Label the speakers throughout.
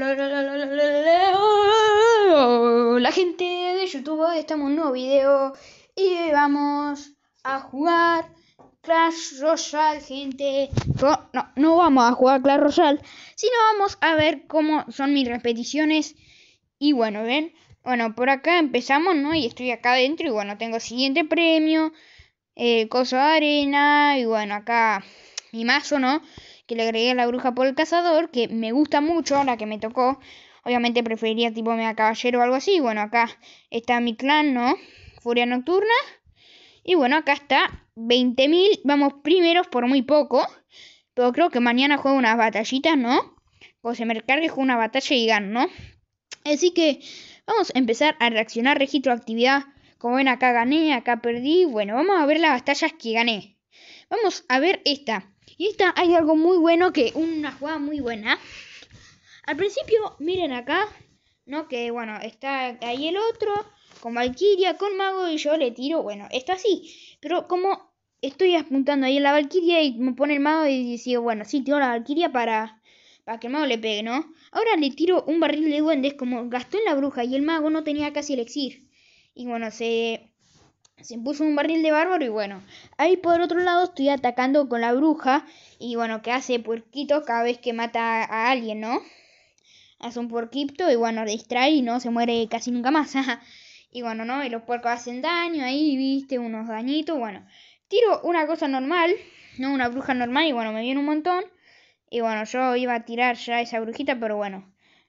Speaker 1: La, gente de YouTube, hoy estamos en un nuevo video y vamos a jugar Clash Royale, gente. No, no, vamos a jugar Clash Royale, sino vamos a ver cómo son mis repeticiones. Y bueno, ven, bueno, por acá empezamos, ¿no? Y estoy acá adentro y bueno, tengo siguiente premio, eh, cosa de arena y bueno, acá mi mazo, ¿no? que le agregué a la bruja por el cazador, que me gusta mucho, la que me tocó. Obviamente preferiría tipo mega caballero o algo así. Bueno, acá está mi clan, ¿no? Furia nocturna. Y bueno, acá está 20.000. Vamos primeros por muy poco. Pero creo que mañana juego unas batallitas, ¿no? O se me recargue, con una batalla y gano, ¿no? Así que vamos a empezar a reaccionar registro de actividad. Como ven, acá gané, acá perdí. Bueno, vamos a ver las batallas que gané. Vamos a ver esta. Y esta hay algo muy bueno, que una jugada muy buena. Al principio, miren acá, ¿no? Que bueno, está ahí el otro, con Valkyria, con Mago, y yo le tiro, bueno, esto así. Pero como estoy apuntando ahí a la Valkyria y me pone el Mago y digo, bueno, sí, tiro la Valkyria para, para que el Mago le pegue, ¿no? Ahora le tiro un barril de duendes, como gastó en la bruja y el Mago no tenía casi el exir Y bueno, se se puso un barril de bárbaro y bueno, ahí por otro lado estoy atacando con la bruja y bueno, que hace puerquito cada vez que mata a alguien, ¿no? Hace un puerquito y bueno, distrae y no se muere casi nunca más. y bueno, ¿no? Y los puercos hacen daño ahí, viste, unos dañitos, bueno. Tiro una cosa normal, no una bruja normal y bueno, me viene un montón. Y bueno, yo iba a tirar ya esa brujita, pero bueno.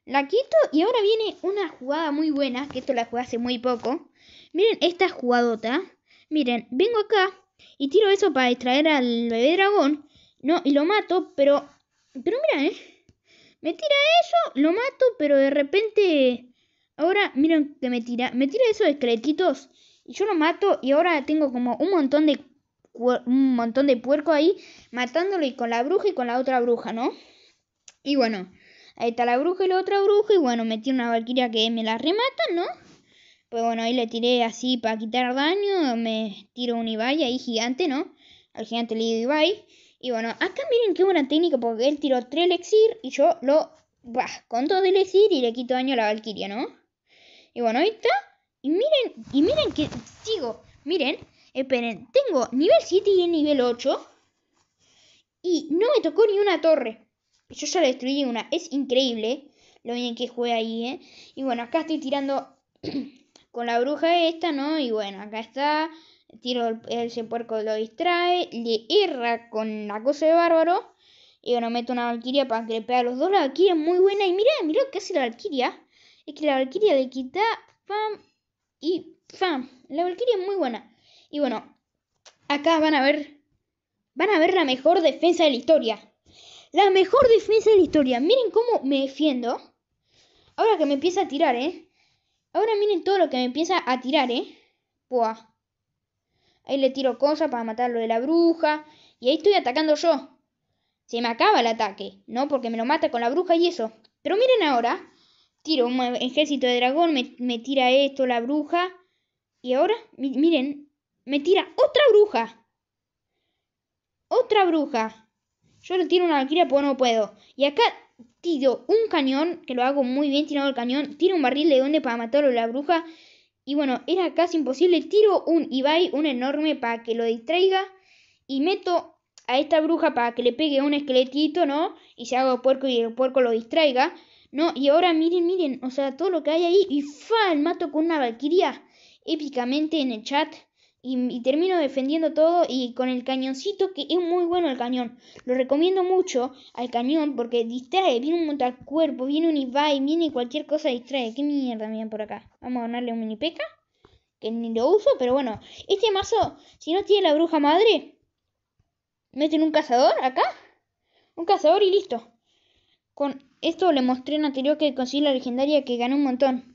Speaker 1: La quito y ahora viene una jugada muy buena, que esto la jugué hace muy poco Miren esta jugadota. Miren, vengo acá y tiro eso para extraer al bebé dragón. No, y lo mato, pero... Pero mira, ¿eh? Me tira eso, lo mato, pero de repente... Ahora, miren que me tira. Me tira esos esqueletitos y yo lo mato y ahora tengo como un montón de... Un montón de puerco ahí matándolo y con la bruja y con la otra bruja, ¿no? Y bueno, ahí está la bruja y la otra bruja y bueno, me una valquiria que me la remata, ¿no? Pues bueno, ahí le tiré así para quitar daño. Me tiro un Ibai ahí gigante, ¿no? Al gigante le digo Ibai. Y bueno, acá miren qué buena técnica porque él tiró tres elixir y yo lo... Bah, con todo elixir y le quito daño a la Valkyria, ¿no? Y bueno, ahí está. Y miren, y miren que sigo. Miren, esperen, tengo nivel 7 y nivel 8. Y no me tocó ni una torre. Yo ya destruí una. Es increíble lo bien que juega ahí, ¿eh? Y bueno, acá estoy tirando con la bruja esta, ¿no? Y bueno, acá está. Tiro el, ese puerco lo distrae. Le erra con la cosa de bárbaro. Y bueno, meto una valquiria para que le pegue a los dos. La valquiria es muy buena. Y mira, mira qué que hace la valquiria. Es que la valquiria le quita fam y fam. La valquiria es muy buena. Y bueno, acá van a ver. Van a ver la mejor defensa de la historia. La mejor defensa de la historia. Miren cómo me defiendo. Ahora que me empieza a tirar, ¿eh? Ahora miren todo lo que me empieza a tirar, ¿eh? Buah. Ahí le tiro cosas para matarlo de la bruja. Y ahí estoy atacando yo. Se me acaba el ataque, ¿no? Porque me lo mata con la bruja y eso. Pero miren ahora. Tiro un ejército de dragón, me, tira esto, la bruja. Y ahora, miren, me tira otra bruja. Otra bruja. Yo le tiro una alquila porque no puedo. Y acá tiro un cañón, que lo hago muy bien tirando el cañón, tiro un barril de donde para matarlo la bruja. Y bueno, era casi imposible. Tiro un Ibai, un enorme, para que lo distraiga. Y meto a esta bruja para que le pegue un esqueletito, ¿no? Y se haga puerco y el puerco lo distraiga. No, y ahora miren, miren, o sea, todo lo que hay ahí. Y el mato con una valquiria épicamente en el chat. Y, termino defendiendo todo y con el cañoncito que es muy bueno el cañón. Lo recomiendo mucho al cañón porque distrae, viene un cuerpo viene un Ibai, viene cualquier cosa distrae. ¿Qué mierda viene por acá? Vamos a ganarle un mini peca. Que ni lo uso, pero bueno. Este mazo, si no tiene la bruja madre, meten un cazador acá. Un cazador y listo. Con esto le mostré en anterior que conseguí la legendaria que ganó un montón.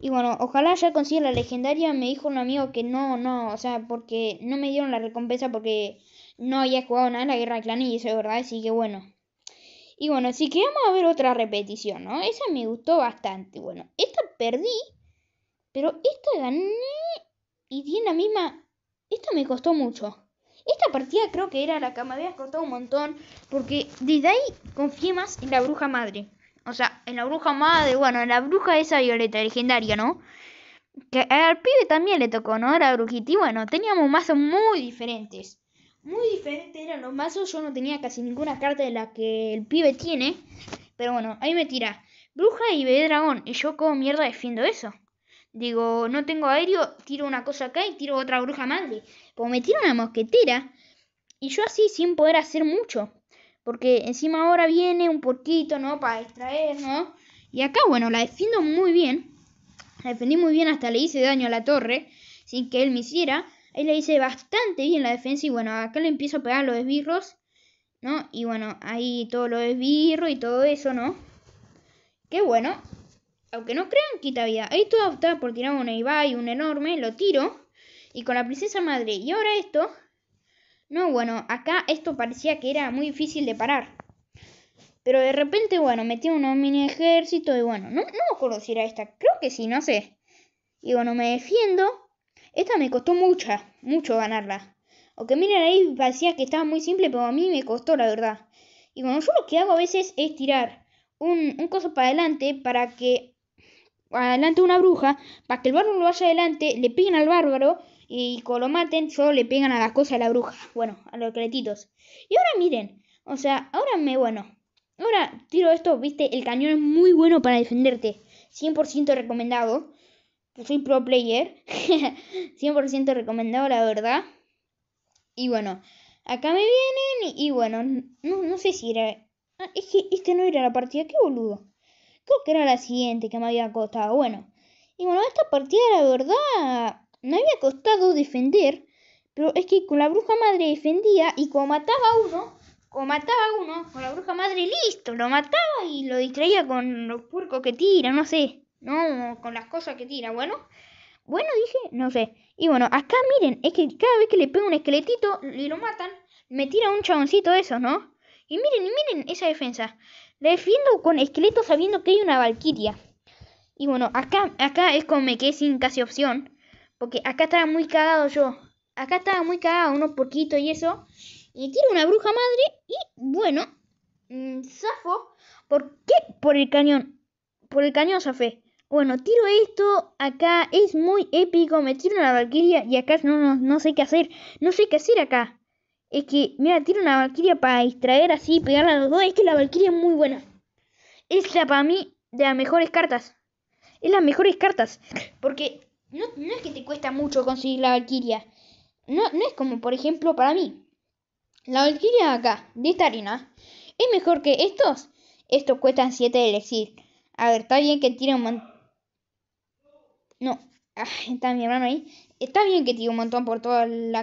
Speaker 1: Y bueno, ojalá ya consiga la legendaria. Me dijo un amigo que no, no, o sea, porque no me dieron la recompensa porque no había jugado nada en la guerra de clan y eso es verdad, así que bueno. Y bueno, así que vamos a ver otra repetición, ¿no? Esa me gustó bastante. Bueno, esta perdí, pero esta gané y tiene la misma... Esta me costó mucho. Esta partida creo que era la que me había cortado un montón porque desde ahí confié más en la bruja madre. O sea, en la bruja madre, bueno, en la bruja esa violeta legendaria, ¿no? Que al pibe también le tocó, ¿no? era brujita. Y bueno, teníamos mazos muy diferentes. Muy diferentes eran los mazos. Yo no tenía casi ninguna carta de la que el pibe tiene. Pero bueno, ahí me tira. Bruja y bebé dragón. Y yo como mierda defiendo eso. Digo, no tengo aéreo, tiro una cosa acá y tiro otra bruja madre. Pues me tira una mosquetera. Y yo así sin poder hacer mucho. Porque encima ahora viene un poquito ¿no? Para extraer, ¿no? Y acá, bueno, la defiendo muy bien. La defendí muy bien, hasta le hice daño a la torre. Sin que él me hiciera. Ahí le hice bastante bien la defensa. Y bueno, acá le empiezo a pegar los esbirros. ¿No? Y bueno, ahí todo lo esbirro y todo eso, ¿no? Qué bueno. Aunque no crean, quita vida. Ahí todo optaba por tirar un Ibai, un enorme. Lo tiro. Y con la princesa madre. Y ahora esto no, bueno, acá esto parecía que era muy difícil de parar. Pero de repente, bueno, metí unos mini ejército y bueno, no, no me acuerdo si era esta, creo que sí, no sé. Y bueno, me defiendo. Esta me costó mucha, mucho ganarla. Aunque miren ahí parecía que estaba muy simple, pero a mí me costó la verdad. Y bueno, yo lo que hago a veces es tirar un, un coso para adelante para que adelante una bruja, para que el bárbaro vaya adelante, le peguen al bárbaro y cuando lo maten, solo le pegan a las cosas a la bruja. Bueno, a los cretitos. Y ahora miren, o sea, ahora me, bueno, ahora tiro esto, viste, el cañón es muy bueno para defenderte. 100% recomendado. Yo soy pro player. 100% recomendado, la verdad. Y bueno, acá me vienen y, bueno, no, no, sé si era... Ah, es que este no era la partida, qué boludo. Creo que era la siguiente que me había costado. Bueno. Y bueno, esta partida la verdad no había costado defender, pero es que con la bruja madre defendía y como mataba a uno, como mataba a uno, con la bruja madre listo, lo mataba y lo distraía con los puercos que tira, no sé, no, con las cosas que tira, bueno. Bueno, dije, no sé. Y bueno, acá miren, es que cada vez que le pego un esqueletito y lo matan, me tira un chaboncito eso ¿no? Y miren, y miren esa defensa. La defiendo con esqueleto sabiendo que hay una valquiria. Y bueno, acá, acá es como me quedé sin casi opción. Porque acá estaba muy cagado yo. Acá estaba muy cagado, unos porquitos y eso. Y tiro una bruja madre y bueno, mm, zafo. ¿Por qué? Por el cañón. Por el cañón zafé. Bueno, tiro esto, acá es muy épico, me tiro una valquiria y acá no, no, sé qué hacer, no sé qué hacer acá. Es que, mira, tiro una valquiria para distraer así, pegarla a los dos, es que la valquiria es muy buena. Es la para mí de las mejores cartas. Es las mejores cartas, porque no, es que te cuesta mucho conseguir la valquiria No, no es como, por ejemplo, para mí. La valquiria acá, de esta arena, es mejor que estos. Estos cuestan 7 de elixir. A ver, está bien que tire un montón. No, está mi hermano ahí. Está bien que tire un montón por todo el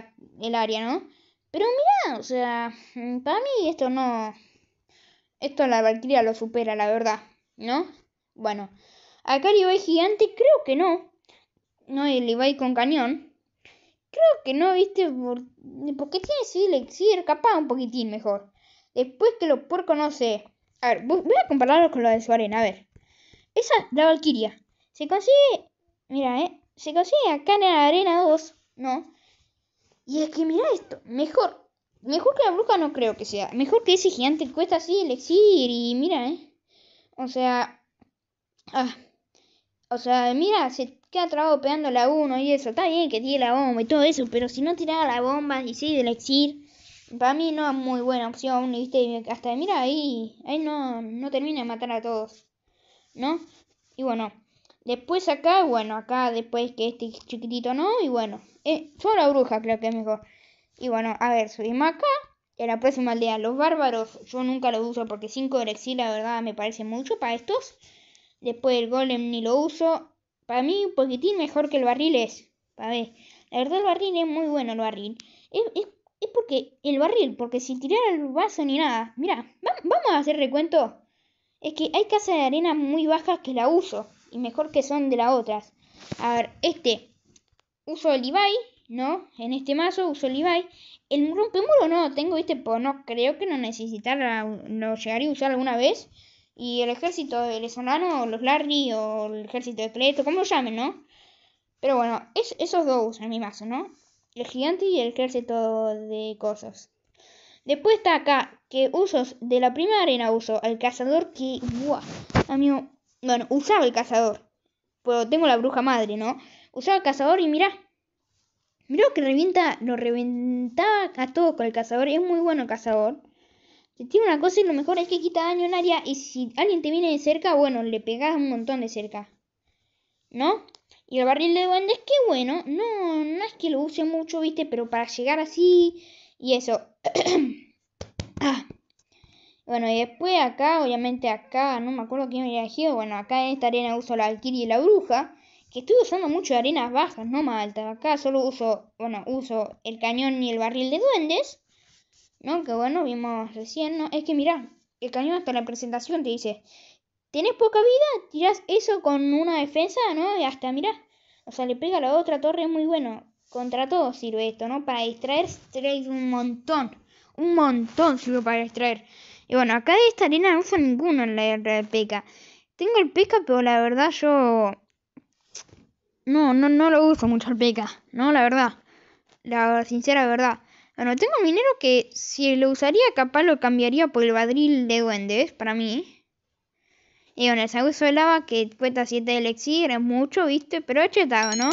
Speaker 1: área, ¿no? Pero mira o sea, mm, para mí esto no. Esto la valquiria lo supera, la verdad, ¿no? Bueno, acá el gigante creo que no no el ir con cañón. Creo que no, viste, Por, porque tiene el Exir, capaz un poquitín mejor. Después que lo por no sé. A ver, voy a compararlo con lo de su arena, a ver. Esa la Valquiria Se consigue, mira, eh, se consigue acá en la arena 2, ¿no? Y es que mira esto, mejor, mejor que la bruja no creo que sea. Mejor que ese gigante cuesta así el exir y mira, eh. O sea, ah, o sea, mira, se Queda ha pegando la 1 y eso. Está bien que tiene la bomba y todo eso, pero si no tiraba la bomba y sí del exil, para mí no es muy buena opción, ¿viste? Hasta mira ahí, ahí no, no termina de matar a todos, ¿no? Y bueno, después acá, bueno, acá después que este chiquitito no, y bueno, eh, la bruja creo que es mejor. Y bueno, a ver, subimos acá. En la próxima aldea, los bárbaros, yo nunca los uso porque cinco de exil, la verdad, me parece mucho para estos. Después el golem ni lo uso para mí un poquitín mejor que el barril es. A ver, la verdad el barril es muy bueno el barril. Es, porque el barril, porque sin tirar el vaso ni nada. Mira, vamos a hacer recuento. Es que hay casas de arena muy bajas que la uso y mejor que son de las otras. A ver, este uso el Ibai, ¿no? En este mazo uso el Ibai. El rompemuro no tengo, este Pues no creo que no necesitaría, no llegaría a usar alguna vez y el ejército Lesonano, o los Larry o el ejército de Cleto, como lo llamen, ¿no? Pero bueno, es, esos dos usan mi mazo, ¿no? El gigante y el ejército de cosas. Después está acá que usos de la primera arena uso al cazador que. Buah, amigo. Bueno, usaba el cazador. Pero pues tengo la bruja madre, ¿no? Usaba el cazador y mirá. Mirá que revienta. Lo reventaba a todo con el cazador. Es muy bueno el cazador. Si tira una cosa y lo mejor es que quita daño en área. Y si alguien te viene de cerca, bueno, le pegas un montón de cerca. ¿No? Y el barril de duendes, que bueno. No, no es que lo use mucho, viste, pero para llegar así y eso. ah. Bueno, y después acá, obviamente acá, no me acuerdo quién me elegido. Bueno, acá en esta arena uso la alquiri y la Bruja. Que estoy usando mucho de arenas bajas, no más altas. Acá solo uso, bueno, uso el cañón y el barril de duendes. ¿no? Que bueno, vimos recién, ¿no? Es que mirá, el cañón hasta la presentación te dice, ¿tenés poca vida? Tirás eso con una defensa, ¿no? Y hasta mirá, o sea, le pega a la otra torre, es muy bueno. Contra todo sirve esto, ¿no? Para distraer, traes un montón. Un montón sirve para distraer. Y bueno, acá de esta arena no uso ninguno en la de peca. Tengo el peca, pero la verdad yo... No, no, no lo uso mucho el peca, ¿no? La verdad. La sincera verdad. Bueno, tengo un minero que si lo usaría capaz lo cambiaría por el badril de duendes, para mí. Y bueno, el sabueso de lava que cuesta 7 de es mucho, viste, pero es chetado, ¿no?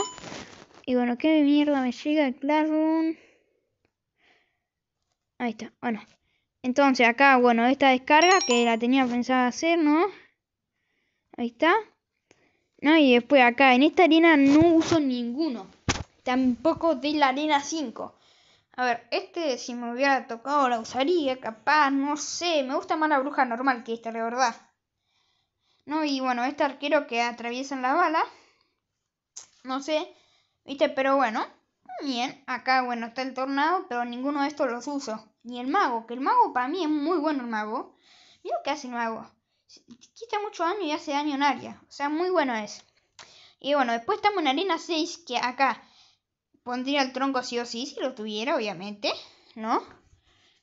Speaker 1: Y bueno, ¿qué mierda me llega el Classroom? Ahí está, bueno. Entonces acá, bueno, esta descarga que la tenía pensada hacer, ¿no? Ahí está. No, y después acá, en esta arena no uso ninguno. Tampoco de la arena 5. A ver, este si me hubiera tocado la usaría, capaz, no sé. Me gusta más la bruja normal que esta, la verdad. ¿No? Y bueno, este arquero que atraviesa la bala. No sé. ¿Viste? Pero bueno. Bien. Acá, bueno, está el tornado, pero ninguno de estos los uso. Ni el mago, que el mago para mí es muy bueno el mago. Mira lo que hace el mago. Quita mucho daño y hace daño en área. O sea, muy bueno es. Y bueno, después estamos en arena 6, que acá pondría el tronco sí o sí, si lo tuviera, obviamente, ¿no?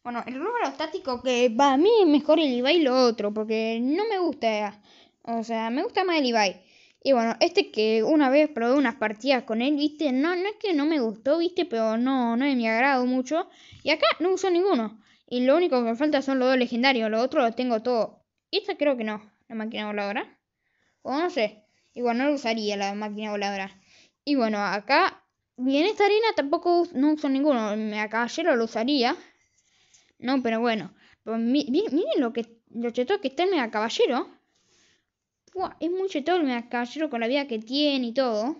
Speaker 1: Bueno, el rubro estático que va a mí es mejor el Ibai y lo otro, porque no me gusta, o sea, me gusta más el Ibai. Y bueno, este que una vez probé unas partidas con él, viste, no, no es que no me gustó, viste, pero no, no me agrado mucho. Y acá no uso ninguno. Y lo único que me falta son los dos legendarios, Los otros los tengo todo. esta creo que no, la máquina voladora. O no sé. Igual no lo usaría la máquina voladora. Y bueno, acá y en esta arena tampoco uso, no uso ninguno. El caballero lo usaría. No, pero bueno. Pues miren lo que lo que está el mega caballero. es muy todo el mega caballero con la vida que tiene y todo.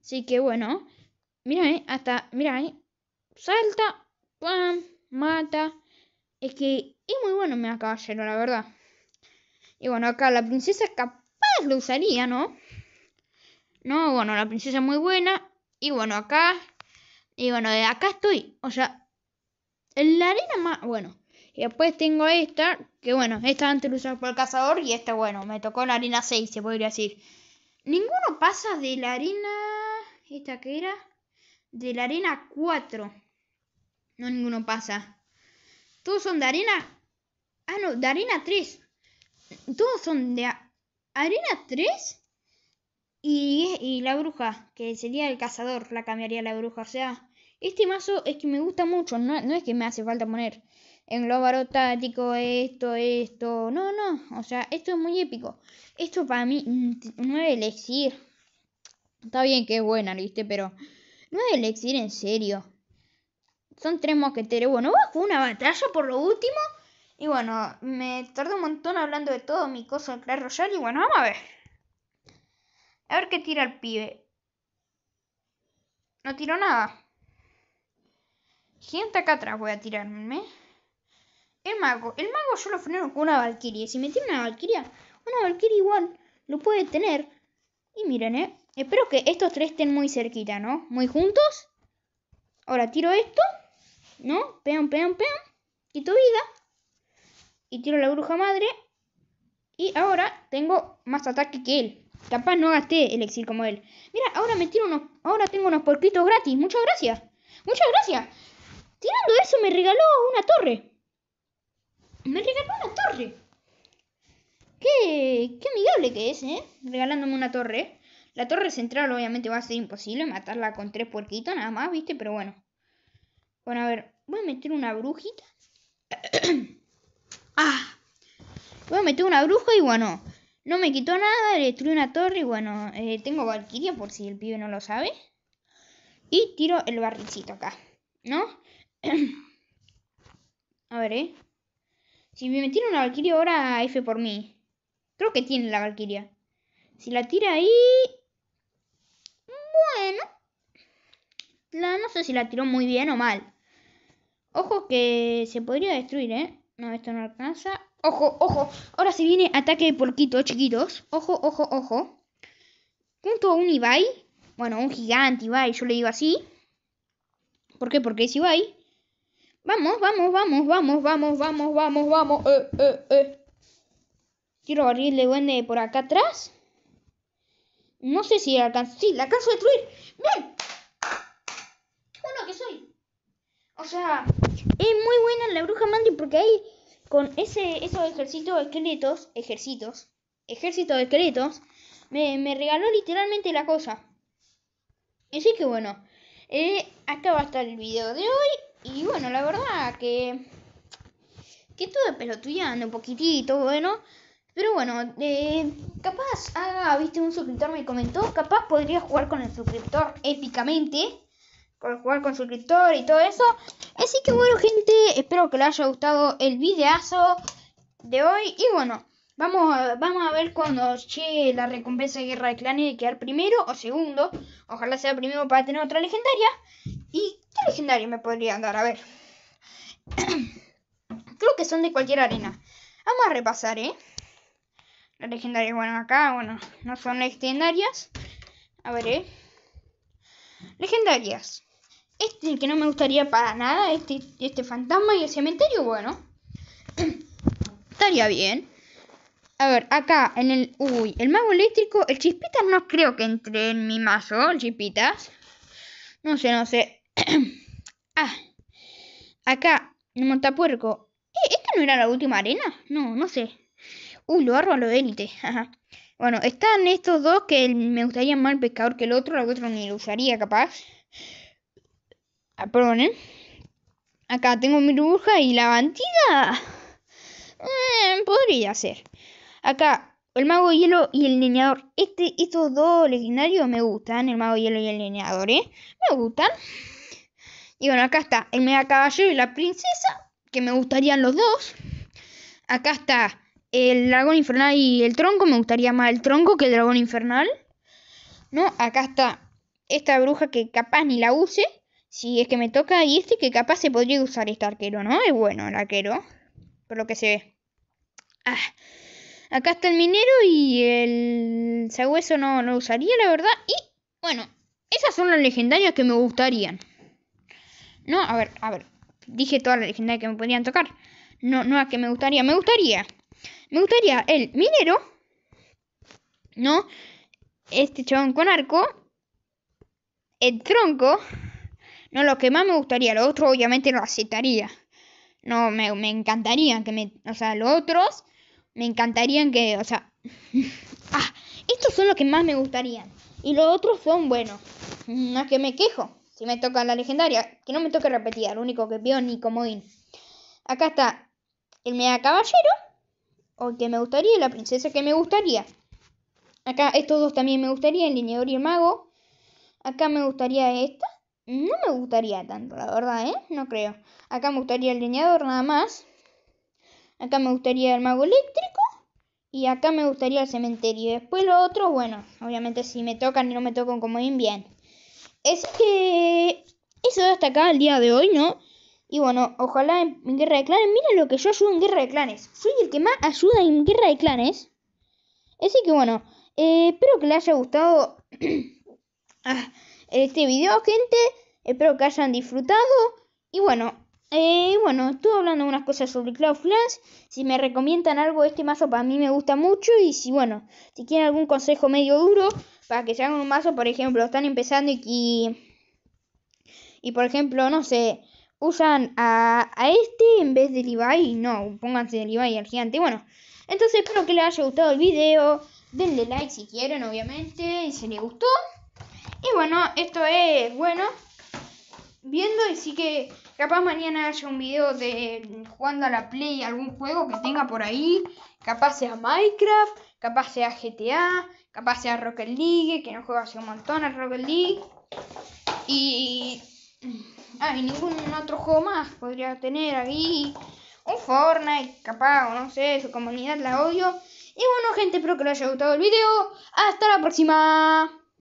Speaker 1: Así que bueno. Miren, eh, hasta. Miren, eh, salta. Pam, mata. Es que es muy bueno el mega caballero, la verdad. Y bueno, acá la princesa capaz lo usaría, ¿no? No, bueno, la princesa es muy buena. Y bueno, acá. Y bueno, de eh, acá estoy. O sea, en la arena más. Bueno. Y después tengo esta, que bueno, esta antes lo usaba por el cazador y esta, bueno, me tocó la arena 6, se podría decir. Ninguno pasa de la arena... ¿Esta que era? De la arena 4. No, ninguno pasa. Todos son de arena... Ah, no, de arena 3. Todos son de... ¿Arena 3? Y, la bruja, que sería el cazador, la cambiaría la bruja. O sea, este mazo es que me gusta mucho, no, no es que me hace falta poner englobaro táctico, esto, esto. No, no, o sea, esto es muy épico. Esto para mí, mm, nueve elixir. Está bien que es buena, ¿viste? Pero nueve elixir en serio. Son tres mosqueteros. Bueno, fue una batalla por lo último. Y bueno, me tardé un montón hablando de todo mi cosa en Clash Royale. Y bueno, vamos a ver. A ver qué tira el pibe. No tiró nada. Gente acá atrás voy a tirarme. El mago. El mago yo lo freno con una valquiria. Si me tiene una valquiria, una valquiria igual lo puede tener. Y miren, eh. Espero que estos tres estén muy cerquita, ¿no? Muy juntos. Ahora tiro esto. ¿No? Peón, peón, peón. Quito vida. Y tiro la bruja madre. Y ahora tengo más ataque que él. Capaz no gasté el exil como él. Mira, ahora me tiro unos. Ahora tengo unos porquitos gratis. Muchas gracias. Muchas gracias. Tirando eso me regaló una torre. Me regaló una torre. Qué, qué amigable que es, ¿eh? Regalándome una torre. La torre central obviamente va a ser imposible matarla con tres porquitos nada más, ¿viste? Pero bueno. Bueno, a ver, voy a meter una brujita. ah. Voy a meter una bruja y bueno. No me quitó nada, le destruí una torre y bueno, eh, tengo Valquiria por si el pibe no lo sabe. Y tiro el barricito acá, ¿no? a ver, ¿eh? Si me tira una Valkyria ahora, F por mí. Creo que tiene la Valquiria. Si la tira ahí... Bueno. La, no sé si la tiró muy bien o mal. Ojo que se podría destruir, ¿eh? No, esto no alcanza. Ojo, ojo. Ahora se viene ataque de porquito, chiquitos. Ojo, ojo, ojo. Junto a un Ibai. Bueno, un gigante Ibai, yo le digo así. ¿Por qué? Porque es Ibai. Vamos, vamos, vamos, vamos, vamos, vamos, vamos, vamos. Eh, eh, eh. Quiero abrirle duende por acá atrás. No sé si la alcanzo. Sí, la alcanzo a destruir. ¡Bien! Uno que soy. O sea, es muy buena la bruja Mandy porque ahí con ese, esos ejércitos de esqueletos, ejércitos, ejército de esqueletos, me, me regaló literalmente la cosa. Así que bueno, eh, acá va a estar el video de hoy. Y bueno, la verdad que. Que estuve pelotudeando un poquitito, bueno. Pero bueno, eh, capaz haga, ah, viste, un suscriptor me comentó. Capaz podría jugar con el suscriptor épicamente con jugar con suscriptor y todo eso. Así que bueno, gente, espero que les haya gustado el videazo de hoy. Y bueno, vamos a, vamos a ver cuando llegue la recompensa de Guerra de Clanes de quedar primero o segundo. Ojalá sea primero para tener otra legendaria. ¿Y qué legendaria me podría dar? A ver. Creo que son de cualquier arena. Vamos a repasar, ¿eh? Las legendarias, bueno, acá, bueno, no son legendarias. A ver, ¿eh? Legendarias. Este que no me gustaría para nada, este, este fantasma y el cementerio, bueno. Estaría bien. A ver, acá en el... Uy, el mago eléctrico, el chispitas no creo que entre en mi mazo, el chispitas. No sé, no sé. ah, acá, el montapuerco. ¿Eh, ¿Esta no era la última arena? No, no sé. Uy, lo arroba lo élite. Ajá. Bueno, están estos dos que me gustaría más el pescador que el otro. El otro ni lo usaría capaz. Ah, ¿eh? Acá tengo mi burbuja y la bandida. Eh, podría ser. Acá, el mago hielo y el leñador. Este, estos dos legendarios me gustan. El mago hielo y el leñador, ¿eh? Me gustan. Y bueno, acá está el mega caballero y la princesa. Que me gustarían los dos. Acá está el dragón infernal y el tronco. Me gustaría más el tronco que el dragón infernal. ¿No? Acá está esta bruja que capaz ni la use. Si es que me toca. Y este que capaz se podría usar este arquero, ¿no? Es bueno el arquero. Por lo que se ve. Ah, acá está el minero y el sabueso no lo usaría, la verdad. Y bueno, esas son las legendarias que me gustarían. No, a ver, a ver. Dije todas las legendarias que me podrían tocar. No, no a que me gustaría. Me gustaría me gustaría el minero, ¿no? Este chabón con arco, el tronco, no, lo que más me gustaría, lo otro obviamente no aceptaría. No, me, me encantaría que me, o sea, los otros, me encantarían que, o sea, ah, estos son los que más me gustarían. Y los otros son buenos. No es que me quejo. Si me toca la legendaria, que no me toque repetir, lo único que veo ni comodín. Acá está el mega caballero o que me gustaría, la princesa que me gustaría. Acá estos dos también me gustaría, el leñador y el mago. Acá me gustaría esta. No me gustaría tanto, la verdad, ¿eh? No creo. Acá me gustaría el leñador, nada más. Acá me gustaría el mago eléctrico. Y acá me gustaría el cementerio. Después lo otro, bueno, obviamente si me tocan y no me tocan como bien, bien. Es que eso hasta acá el día de hoy, ¿no? Y bueno, ojalá en, Guerra de Clanes. Miren lo que yo ayudo en Guerra de Clanes. Soy el que más ayuda en Guerra de Clanes. Así que bueno, eh, espero que les haya gustado ah, este video, gente. Espero que hayan disfrutado. Y bueno, eh, bueno, estuve hablando unas cosas sobre Cloud Si me recomiendan algo, este mazo para mí me gusta mucho. Y si, bueno, si quieren algún consejo medio duro para que se hagan un mazo, por ejemplo, están empezando y, y por ejemplo, no sé, usan a, este en vez del Ibai. No, pónganse del Ibai al gigante. Bueno, entonces espero que les haya gustado el video. Denle like si quieren, obviamente, si les gustó. Y bueno, esto es bueno. Viendo, y sí que capaz mañana haya un video de jugando a la Play algún juego que tenga por ahí. Capaz sea Minecraft, capaz sea GTA, capaz sea Rocket League, que no juego hace un montón a Rocket League. Y. Ah, y ningún otro juego más podría tener ahí. Un Fortnite, capaz, o no sé, su comunidad la odio. Y bueno, gente, espero que les haya gustado el video. Hasta la próxima.